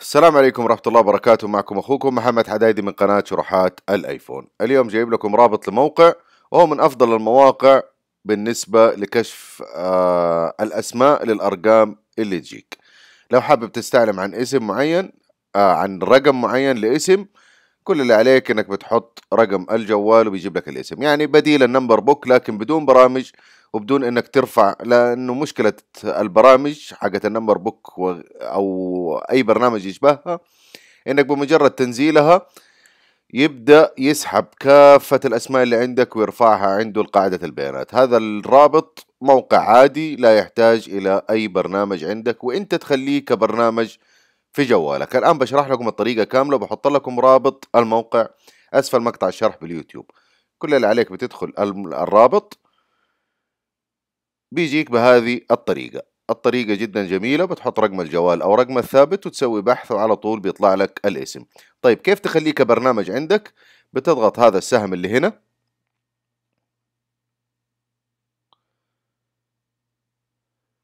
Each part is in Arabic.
السلام عليكم ورحمة الله وبركاته معكم أخوكم محمد حدايدي من قناة شروحات الآيفون اليوم جايب لكم رابط لموقع وهو من أفضل المواقع بالنسبة لكشف آه الأسماء للأرقام اللي تجيك لو حابب تستعلم عن اسم معين آه عن رقم معين لاسم كل اللي عليك انك بتحط رقم الجوال وبيجيب لك الاسم يعني بديل النمبر بوك لكن بدون برامج وبدون انك ترفع لانه مشكله البرامج حقت النمبر بوك او اي برنامج يشبهها انك بمجرد تنزيلها يبدا يسحب كافه الاسماء اللي عندك ويرفعها عنده لقاعده البيانات هذا الرابط موقع عادي لا يحتاج الى اي برنامج عندك وانت تخليه كبرنامج في جوالك الآن بشرح لكم الطريقة كاملة وبحط لكم رابط الموقع أسفل مقطع الشرح باليوتيوب كل اللي عليك بتدخل الرابط بيجيك بهذه الطريقة الطريقة جدا جميلة بتحط رقم الجوال أو رقم الثابت وتسوي بحث وعلى طول بيطلع لك الاسم طيب كيف تخليه كبرنامج عندك بتضغط هذا السهم اللي هنا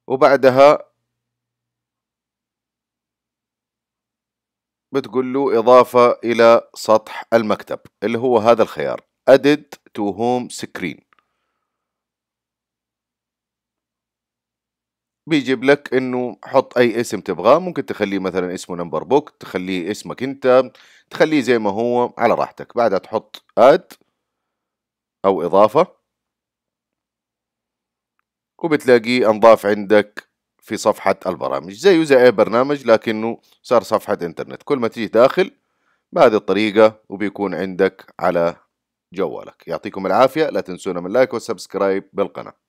وبعدها بتقول له إضافة إلى سطح المكتب اللي هو هذا الخيار Added to Home Screen بيجيب لك انه حط اي اسم تبغاه ممكن تخليه مثلا اسمه نمبر بوك تخليه اسمك انت تخليه زي ما هو على راحتك بعدها تحط اد او اضافه وبتلاقيه انضاف عندك في صفحة البرامج زيه زي أي برنامج لكنه صار صفحة إنترنت كل ما تيجي داخل بهذه الطريقة وبيكون عندك على جوالك يعطيكم العافية لا تنسونا من لايك والسبسكرايب بالقناة